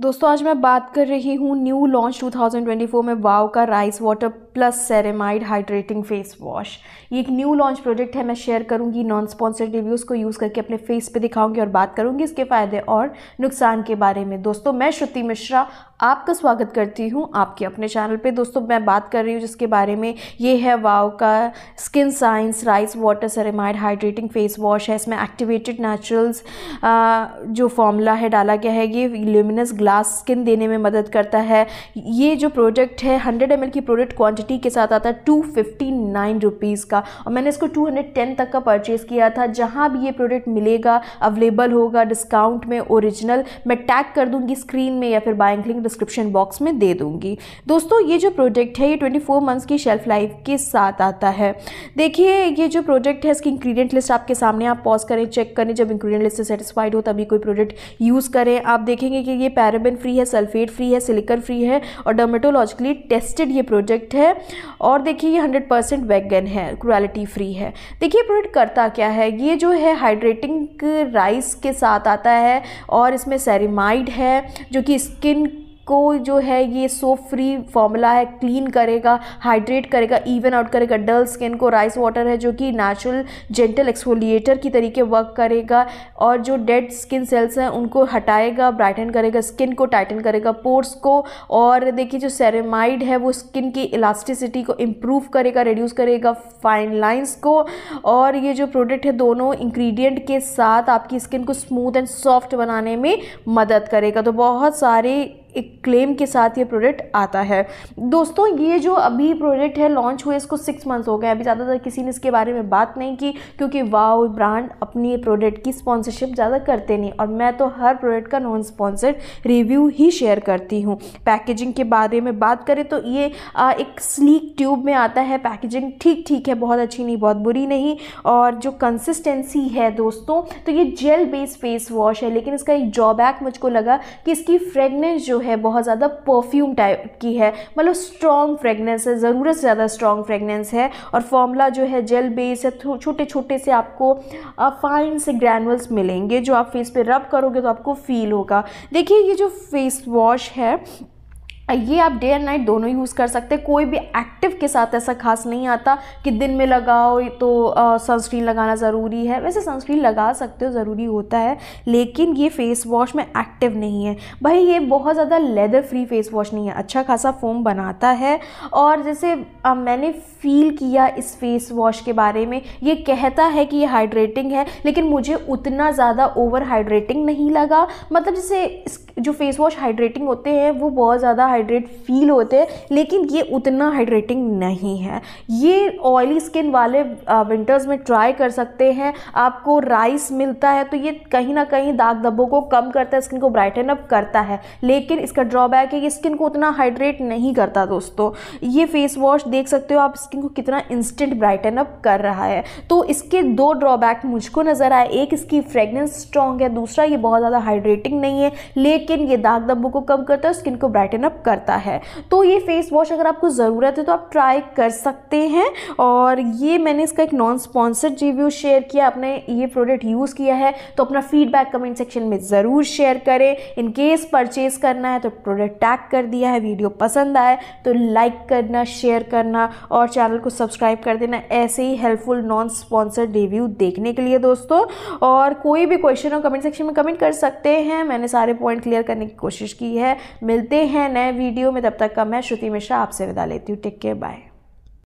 दोस्तों आज मैं बात कर रही हूँ न्यू लॉन्च 2024 में वाव का rice water plus ceramide hydrating face wash ये एक न्यू लॉन्च प्रोडक्ट है मैं शेयर करूँगी नॉन स्पॉन्सर्ड रिव्यूज़ को यूज़ करके अपने फेस पे दिखाऊंगी और बात करूँगी इसके फ़ायदे और नुकसान के बारे में दोस्तों मैं श्रुति मिश्रा आपका स्वागत करती हूँ आपके अपने चैनल पे दोस्तों मैं बात कर रही हूँ जिसके बारे में ये है वाव का skin science rice water ceramide hydrating face wash है इसमें एक्टिवेटेड नेचुरल्स जो फॉर्मूला है डाला गया है ये ल्यूमिनस ग्लास स्किन देने में मदद करता है ये जो प्रोडक्ट है हंड्रेड एम की प्रोडक्ट क्वान्टिटी क्वांटिटी के साथ आता है टू फिफ्टी नाइन रुपीज़ का और मैंने इसको टू हंड्रेड टेन तक का परचेज़ किया था जहां भी ये प्रोडक्ट मिलेगा अवेलेबल होगा डिस्काउंट में ओरिजिनल मैं टैग कर दूंगी स्क्रीन में या फिर बाइंग लिंक डिस्क्रिप्शन बॉक्स में दे दूंगी दोस्तों ये जो प्रोडक्ट है ये ट्वेंटी फोर मंथ्स की शेल्फ लाइफ के साथ आता है देखिए ये जो प्रोडक्ट है इसकी इंग्रीडियंट लिस्ट आपके सामने आप पॉज करें चेक करें जब इंग्रीडियंट लिस्ट सेटिस्फाइड हो तभी कोई प्रोडक्ट यूज़ करें आप देखेंगे कि ये पैराबिन फ्री है सल्फेट फ्री है सिलिकन फ्री है और डर्मेटोलॉजिकली टेस्टेड ये प्रोडक्ट है है और देखिए ये हंड्रेड परसेंट वेगन है क्रुअलिटी फ्री है देखिए प्रोडक्ट करता क्या है ये जो है हाइड्रेटिंग राइस के साथ आता है और इसमें सेरेमाइड है जो कि स्किन को जो है ये सोप फ्री फॉर्मूला है क्लीन करेगा हाइड्रेट करेगा इवन आउट करेगा डल स्किन को राइस वाटर है जो कि नेचुरल जेंटल एक्सफोलिएटर की तरीके वर्क करेगा और जो डेड स्किन सेल्स हैं उनको हटाएगा ब्राइटन करेगा स्किन को टाइटन करेगा पोर्स को और देखिए जो सेरेमाइड है वो स्किन की इलास्टिसिटी को इम्प्रूव करेगा रिड्यूस करेगा फाइन लाइन्स को और ये जो प्रोडक्ट है दोनों इंग्रीडियंट के साथ आपकी स्किन को स्मूथ एंड सॉफ्ट बनाने में मदद करेगा तो बहुत सारे एक क्लेम के साथ ये प्रोडक्ट आता है दोस्तों ये जो अभी प्रोडक्ट है लॉन्च हुए इसको सिक्स मंथ्स हो गए अभी ज़्यादातर किसी ने इसके बारे में बात नहीं की क्योंकि वाओ ब्रांड अपनी प्रोडक्ट की स्पॉन्सरशिप ज़्यादा करते नहीं और मैं तो हर प्रोडक्ट का नॉन स्पॉन्सर्ड रिव्यू ही शेयर करती हूँ पैकेजिंग के बारे में बात करें तो ये आ, एक स्लीक ट्यूब में आता है पैकेजिंग ठीक ठीक है बहुत अच्छी नहीं बहुत बुरी नहीं और जो कंसिस्टेंसी है दोस्तों तो ये जेल बेस्ड फेस वॉश है लेकिन इसका एक ड्रॉबैक मुझको लगा कि इसकी फ्रेगनेंस जो है बहुत ज़्यादा परफ्यूम टाइप की है मतलब स्ट्रॉन्ग फ्रेगनेंस है ज़रूरत से ज़्यादा स्ट्रॉन्ग फ्रेगनेंस है और फॉर्मूला जो है जेल बेस है छोटे छोटे से आपको फाइन से ग्रैनुल्स मिलेंगे जो आप फेस पे रब करोगे तो आपको फील होगा देखिए ये जो फेस वॉश है ये आप डे एंड नाइट दोनों यूज़ कर सकते हैं कोई भी एक्टिव के साथ ऐसा खास नहीं आता कि दिन में लगाओ तो सनस्क्रीन लगाना ज़रूरी है वैसे सनस्क्रीन लगा सकते हो ज़रूरी होता है लेकिन ये फेस वॉश में एक्टिव नहीं है भाई ये बहुत ज़्यादा लेदर फ्री फेस वॉश नहीं है अच्छा खासा फोम बनाता है और जैसे आ, मैंने फील किया इस फेस वॉश के बारे में ये कहता है कि ये हाइड्रेटिंग है लेकिन मुझे उतना ज़्यादा ओवर हाइड्रेटिंग नहीं लगा मतलब जैसे जो फेस वॉश हाइड्रेटिंग होते हैं वो बहुत ज़्यादा हाइड्रेट फील होते हैं लेकिन ये उतना हाइड्रेटिंग नहीं है ये ऑयली स्किन वाले विंटर्स में ट्राई कर सकते हैं आपको राइस मिलता है तो ये कहीं ना कहीं दाग धब्बों को कम करता है स्किन को ब्राइटन अप करता है लेकिन इसका ड्रॉबैक है कि स्किन को उतना हाइड्रेट नहीं करता दोस्तों ये फेस वॉश देख सकते हो आप स्किन को कितना इंस्टेंट ब्राइटन अप कर रहा है तो इसके दो ड्रॉबैक मुझको नज़र आए एक इसकी फ्रेगनेंस स्ट्रॉन्ग है दूसरा ये बहुत ज़्यादा हाइड्रेटिंग नहीं है लेकिन ये दाग धब्बों को कम करता है स्किन को ब्राइटन अप करता है तो ये फेस वॉश अगर आपको ज़रूरत है तो आप ट्राई कर सकते हैं और ये मैंने इसका एक नॉन स्पॉन्सर्ड रिव्यू शेयर किया आपने ये प्रोडक्ट यूज़ किया है तो अपना फीडबैक कमेंट सेक्शन में ज़रूर शेयर करें इन केस परचेज़ करना है तो प्रोडक्ट टैग कर दिया है वीडियो पसंद आए तो लाइक करना शेयर करना और चैनल को सब्सक्राइब कर देना ऐसे ही हेल्पफुल नॉन स्पॉन्सर्ड रिव्यू देखने के लिए दोस्तों और कोई भी क्वेश्चन हो कमेंट सेक्शन में कमेंट कर सकते हैं मैंने सारे पॉइंट क्लियर करने की कोशिश की है मिलते हैं नए वीडियो में तब तक का मैं श्रुति मिश्रा आपसे विदा लेती हूँ टेक केयर बाय